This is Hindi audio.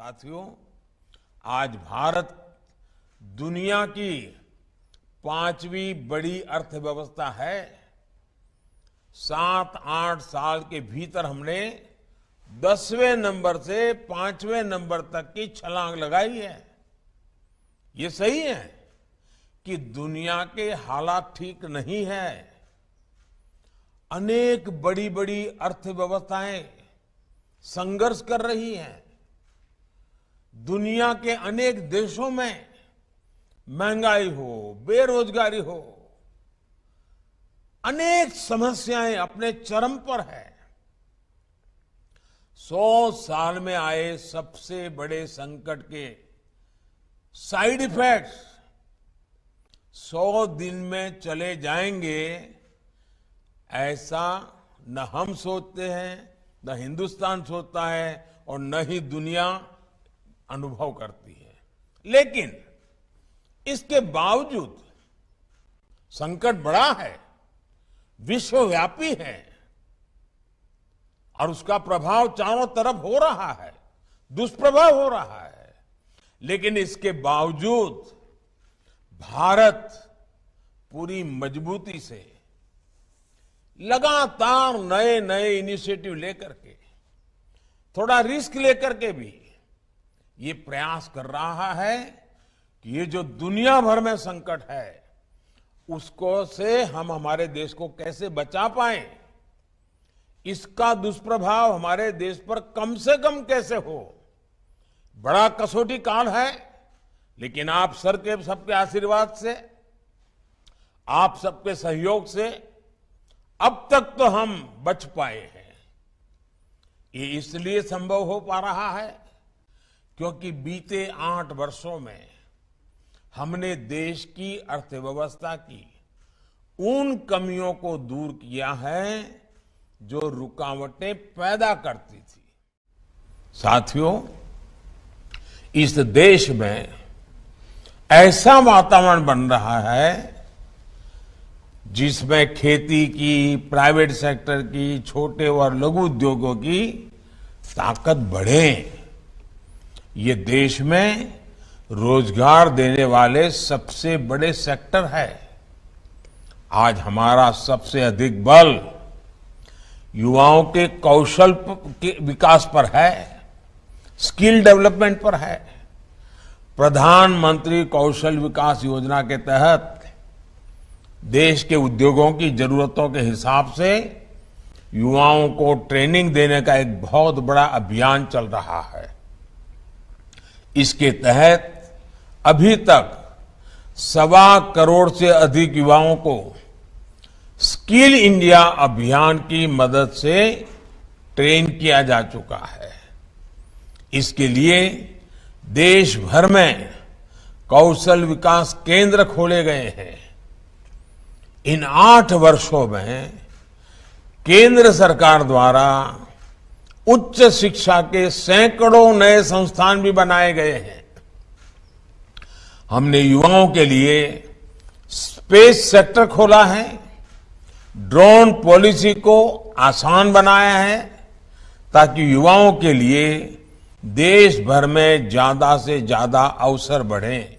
साथियों आज भारत दुनिया की पांचवी बड़ी अर्थव्यवस्था है सात आठ साल के भीतर हमने दसवें नंबर से पांचवें नंबर तक की छलांग लगाई है ये सही है कि दुनिया के हालात ठीक नहीं है अनेक बड़ी बड़ी अर्थव्यवस्थाएं संघर्ष कर रही हैं दुनिया के अनेक देशों में महंगाई हो बेरोजगारी हो अनेक समस्याएं अपने चरम पर है सौ साल में आए सबसे बड़े संकट के साइड इफेक्ट्स सौ दिन में चले जाएंगे ऐसा न हम सोचते हैं न हिंदुस्तान सोचता है और न ही दुनिया अनुभव करती है लेकिन इसके बावजूद संकट बड़ा है विश्वव्यापी है और उसका प्रभाव चारों तरफ हो रहा है दुष्प्रभाव हो रहा है लेकिन इसके बावजूद भारत पूरी मजबूती से लगातार नए नए इनिशिएटिव लेकर के थोड़ा रिस्क लेकर के भी ये प्रयास कर रहा है कि ये जो दुनिया भर में संकट है उसको से हम हमारे देश को कैसे बचा पाए इसका दुष्प्रभाव हमारे देश पर कम से कम कैसे हो बड़ा कसौटी काल है लेकिन आप सर के सबके आशीर्वाद से आप सबके सहयोग से अब तक तो हम बच पाए हैं ये इसलिए संभव हो पा रहा है क्योंकि बीते आठ वर्षों में हमने देश की अर्थव्यवस्था की उन कमियों को दूर किया है जो रुकावटें पैदा करती थी साथियों इस देश में ऐसा वातावरण बन रहा है जिसमें खेती की प्राइवेट सेक्टर की छोटे और लघु उद्योगों की ताकत बढ़े ये देश में रोजगार देने वाले सबसे बड़े सेक्टर है आज हमारा सबसे अधिक बल युवाओं के कौशल के विकास पर है स्किल डेवलपमेंट पर है प्रधानमंत्री कौशल विकास योजना के तहत देश के उद्योगों की जरूरतों के हिसाब से युवाओं को ट्रेनिंग देने का एक बहुत बड़ा अभियान चल रहा है इसके तहत अभी तक सवा करोड़ से अधिक युवाओं को स्किल इंडिया अभियान की मदद से ट्रेन किया जा चुका है इसके लिए देश भर में कौशल विकास केंद्र खोले गए हैं इन आठ वर्षों में केंद्र सरकार द्वारा उच्च शिक्षा के सैकड़ों नए संस्थान भी बनाए गए हैं हमने युवाओं के लिए स्पेस सेक्टर खोला है ड्रोन पॉलिसी को आसान बनाया है ताकि युवाओं के लिए देश भर में ज्यादा से ज्यादा अवसर बढ़ें